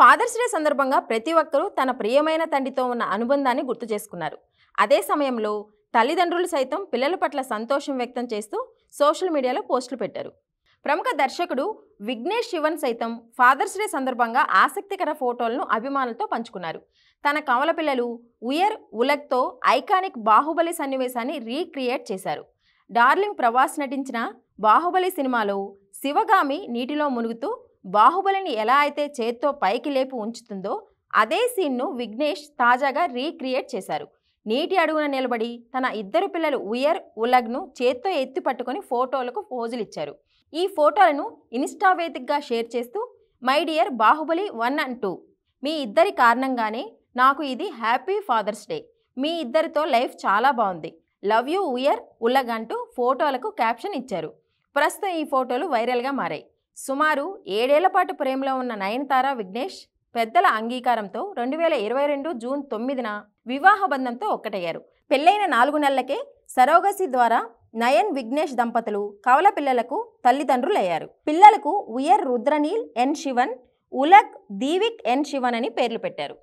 fathers day సందర్భంగా ప్రతి ఒక్కరూ తన ప్రియమైన తండ్రితో ఉన్న అనుబంధాన్ని గుర్తు చేసుకున్నారు అదే సమయంలో తల్లిదండ్రులు సైతం పిల్లల పట్ల సంతోషం వ్యక్తం చేస్తూ సోషల్ మీడియాలో పోస్టులు పెట్టారు ప్రముఖ దర్శకుడు విఘ్నేష్ శివన్ సైతం ఫాదర్స్ డే సందర్భంగా ఆసక్తికర ఫోటోలను అభిమానులతో పంచుకున్నారు తన కమల పిల్లలు ఉయర్ ఉలక్తో ఐకానిక్ బాహుబలి సన్నివేశాన్ని రీక్రియేట్ చేశారు డార్లింగ్ ప్రవాస్ నటించిన బాహుబలి సినిమాలో శివగామి నీటిలో మునుగుతూ బాహుబలిని ఎలా అయితే చేత్తో పైకి లేపు ఉంచుతుందో అదే సీన్ను విఘ్నేష్ తాజాగా రీక్రియేట్ చేశారు నీటి అడుగున నిలబడి తన ఇద్దరు పిల్లలు ఉయర్ ఉలగ్ను చేత్తో ఎత్తి పట్టుకుని ఫోటోలకు పోజులు ఇచ్చారు ఈ ఫోటోలను ఇన్స్టావేదిక్గా షేర్ చేస్తూ my dear Baahubali one and two మీ ఇద్దరి కారణంగానే నాకు ఇది హ్యాపీ ఫాదర్స్ డే మీ ఇద్దరితో లైఫ్ చాలా బాగుంది లవ్ యూ ఉయర్ ఉలగ్ అంటూ ఫోటోలకు క్యాప్షన్ ఇచ్చారు ప్రస్తుతం ఈ ఫోటోలు వైరల్గా మారాయి సుమారు ఏడేళ్ల పాటు ప్రేమలో ఉన్న నయనతార విఘ్నేష్ పెద్దల అంగీకారంతో రెండు వేల ఇరవై రెండు జూన్ తొమ్మిదిన వివాహ బంధంతో ఒక్కటయ్యారు పెళ్ళైన నాలుగు నెలలకే సరోగసి ద్వారా నయన్ విఘ్నేష్ దంపతులు కవల పిల్లలకు తల్లిదండ్రులయ్యారు పిల్లలకు ఉయర్ రుద్రనీల్ ఎన్ శివన్ ఉలక్ దీవిక్ ఎన్ శివన్ అని పేర్లు పెట్టారు